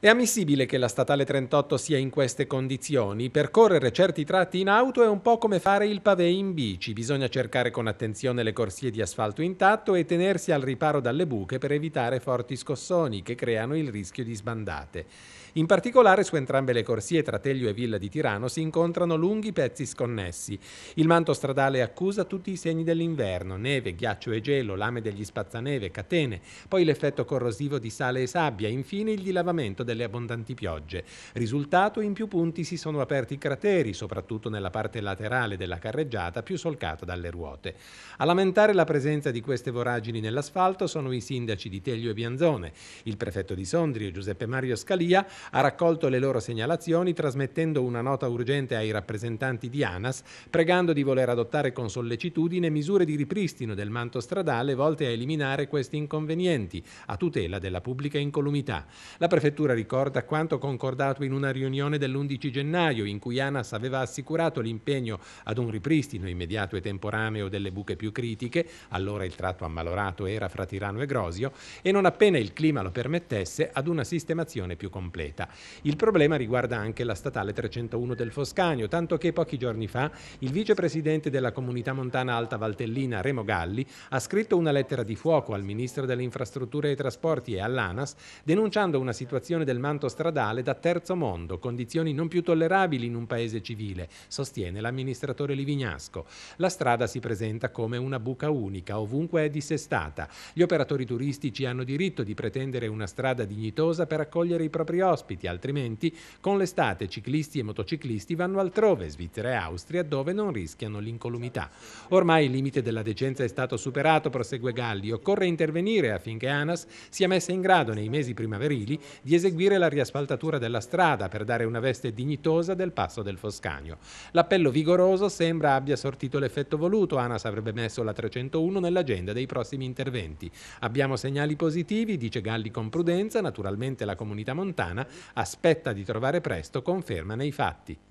È ammissibile che la statale 38 sia in queste condizioni. Percorrere certi tratti in auto è un po' come fare il pavé in bici. Bisogna cercare con attenzione le corsie di asfalto intatto e tenersi al riparo dalle buche per evitare forti scossoni che creano il rischio di sbandate. In particolare su entrambe le corsie Tratelio e Villa di Tirano si incontrano lunghi pezzi sconnessi. Il manto stradale accusa tutti i segni dell'inverno, neve, ghiaccio e gelo, lame degli spazzaneve, catene, poi l'effetto corrosivo di sale e sabbia, infine il dilavamento delle abbondanti piogge. Risultato, in più punti si sono aperti crateri, soprattutto nella parte laterale della carreggiata più solcata dalle ruote. A lamentare la presenza di queste voragini nell'asfalto sono i sindaci di Teglio e Bianzone. Il prefetto di Sondrio, Giuseppe Mario Scalia, ha raccolto le loro segnalazioni trasmettendo una nota urgente ai rappresentanti di ANAS, pregando di voler adottare con sollecitudine misure di ripristino del manto stradale volte a eliminare questi inconvenienti a tutela della pubblica incolumità. La prefettura ricorda quanto concordato in una riunione dell'11 gennaio in cui ANAS aveva assicurato l'impegno ad un ripristino immediato e temporaneo delle buche più critiche, allora il tratto ammalorato era fra Tirano e Grosio, e non appena il clima lo permettesse ad una sistemazione più completa. Il problema riguarda anche la statale 301 del Foscagno, tanto che pochi giorni fa il vicepresidente della comunità montana Alta Valtellina, Remo Galli, ha scritto una lettera di fuoco al ministro delle infrastrutture e trasporti e all'ANAS denunciando una situazione del manto stradale da terzo mondo, condizioni non più tollerabili in un paese civile, sostiene l'amministratore Livignasco. La strada si presenta come una buca unica, ovunque è dissestata. Gli operatori turistici hanno diritto di pretendere una strada dignitosa per accogliere i propri ospiti, altrimenti con l'estate ciclisti e motociclisti vanno altrove, Svizzera e Austria, dove non rischiano l'incolumità. Ormai il limite della decenza è stato superato, prosegue Galli, occorre intervenire affinché ANAS sia messa in grado nei mesi primaverili di eseguire proseguire la riasfaltatura della strada per dare una veste dignitosa del passo del Foscagno. L'appello vigoroso sembra abbia sortito l'effetto voluto. ANAS avrebbe messo la 301 nell'agenda dei prossimi interventi. Abbiamo segnali positivi, dice Galli con prudenza. Naturalmente la comunità montana aspetta di trovare presto conferma nei fatti.